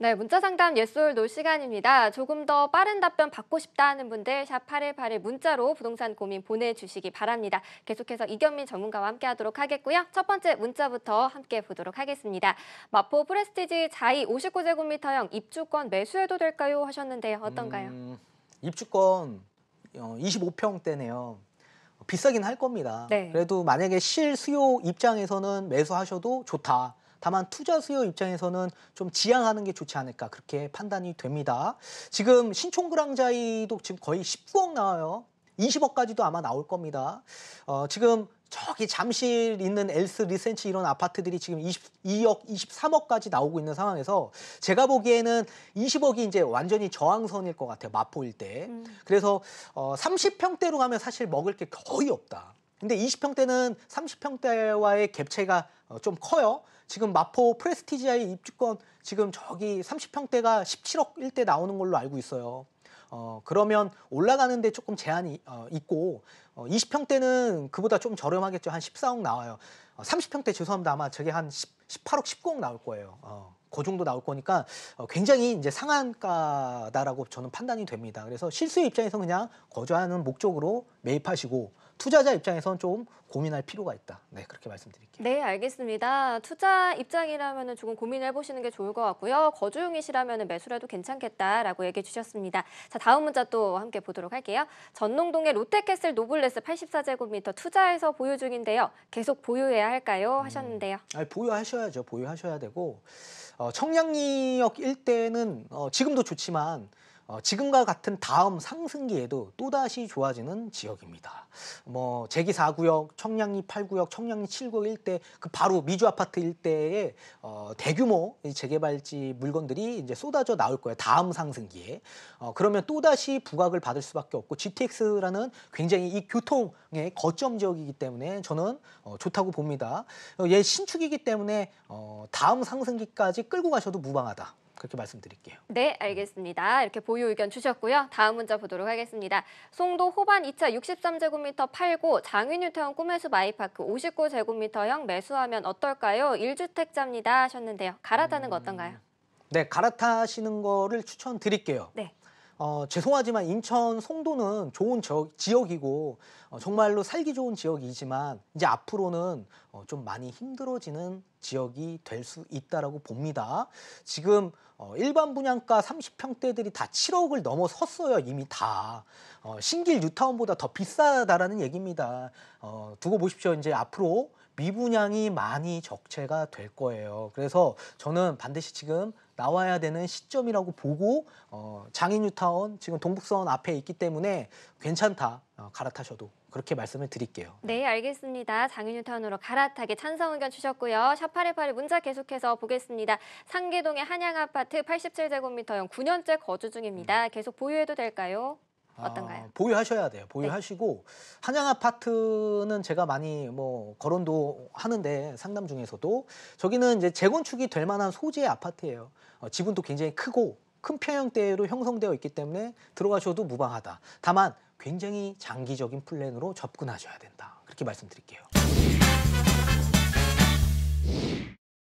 네, 문자 상담 예솔 놀 시간입니다. 조금 더 빠른 답변 받고 싶다 하는 분들 샵 818에 문자로 부동산 고민 보내주시기 바랍니다. 계속해서 이경민 전문가와 함께하도록 하겠고요. 첫 번째 문자부터 함께 보도록 하겠습니다. 마포 프레스티지 자이 59제곱미터형 입주권 매수해도 될까요? 하셨는데 어떤가요? 음, 입주권 25평대네요. 어, 비싸긴 할 겁니다. 네. 그래도 만약에 실수요 입장에서는 매수하셔도 좋다. 다만 투자 수요 입장에서는 좀 지양하는 게 좋지 않을까 그렇게 판단이 됩니다. 지금 신촌그랑자이도 지금 거의 19억 나와요. 20억까지도 아마 나올 겁니다. 어, 지금 저기 잠실 있는 엘스 리센치 이런 아파트들이 지금 22억, 23억까지 나오고 있는 상황에서 제가 보기에는 20억이 이제 완전히 저항선일 것 같아요. 마포일 때. 음. 그래서 어, 30평대로 가면 사실 먹을 게 거의 없다. 근데 20평대는 30평대와의 갭 차이가 어, 좀 커요. 지금 마포 프레스티지아의 입주권 지금 저기 30평대가 17억 1대 나오는 걸로 알고 있어요. 어, 그러면 올라가는데 조금 제한이 어, 있고 어, 20평대는 그보다 좀 저렴하겠죠. 한 14억 나와요. 어, 30평대 죄송합니다. 아마 저게 한 10, 18억, 19억 나올 거예요. 어. 그 정도 나올 거니까 어, 굉장히 이제 상한가다라고 저는 판단이 됩니다. 그래서 실수의 입장에서 그냥 거주하는 목적으로 매입하시고 투자자 입장에선좀 고민할 필요가 있다. 네, 그렇게 말씀드릴게요. 네, 알겠습니다. 투자 입장이라면 조금 고민해 보시는 게 좋을 것 같고요. 거주용이시라면 매수라도 괜찮겠다라고 얘기해 주셨습니다. 자, 다음 문자 또 함께 보도록 할게요. 전농동의 롯데캐슬 노블레스 84제곱미터 투자해서 보유 중인데요. 계속 보유해야 할까요? 음. 하셨는데요. 음, 아니, 보유하셔야죠. 보유하셔야 되고 어, 청량리역 일대는 어, 지금도 좋지만 어, 지금과 같은 다음 상승기에도 또다시 좋아지는 지역입니다. 뭐 제기 4구역, 청량리 8구역, 청량리 7구역 일대 그 바로 미주 아파트 일대에 어, 대규모 재개발지 물건들이 이제 쏟아져 나올 거예요. 다음 상승기에. 어, 그러면 또다시 부각을 받을 수밖에 없고 GTX라는 굉장히 이 교통의 거점 지역이기 때문에 저는 어, 좋다고 봅니다. 어, 얘 신축이기 때문에 어, 다음 상승기까지 끌고 가셔도 무방하다. 그렇게 말씀드릴게요. 네, 알겠습니다. 이렇게 보유 의견 주셨고요. 다음 문자 보도록 하겠습니다. 송도 호반 2차 63제곱미터 팔고 장윤유태원 꿈의숲 아이파크 59제곱미터형 매수하면 어떨까요? 1주택자입니다 하셨는데요. 갈아타는 거 어떤가요? 음, 네, 갈아타시는 거를 추천드릴게요. 네. 어, 죄송하지만 인천 송도는 좋은 저, 지역이고 어, 정말로 살기 좋은 지역이지만 이제 앞으로는 어, 좀 많이 힘들어지는 지역이 될 수 있다라고 봅니다. 지금 어, 일반 분양가 30평대들이 다 7억을 넘어섰어요. 이미 다 어, 신길 뉴타운보다 더 비싸다라는 얘기입니다. 어, 두고 보십시오. 이제 앞으로 미분양이 많이 적체가 될 거예요. 그래서 저는 반드시 지금 나와야 되는 시점이라고 보고 어, 장인 유타운 지금 동북선 앞에 있기 때문에 괜찮다 어, 갈아타셔도 그렇게 말씀을 드릴게요. 네, 알겠습니다. 장인유 타운으로 갈아타게 찬성 의견 주셨고요. 샵818 문자 계속해서 보겠습니다. 상계동의 한양아파트 87제곱미터형 9년째 거주 중입니다. 음. 계속 보유해도 될까요? 어떤가요? 아, 보유하셔야 돼요. 네. 보유하시고 네. 한양 아파트는 제가 많이 뭐 거론도 하는데 상담 중에서도 저기는 이제 재건축이 될 만한 소재의 아파트예요. 어, 지분도 굉장히 크고 큰 평형대로 형성되어 있기 때문에 들어가셔도 무방하다. 다만 굉장히 장기적인 플랜으로 접근하셔야 된다. 그렇게 말씀드릴게요.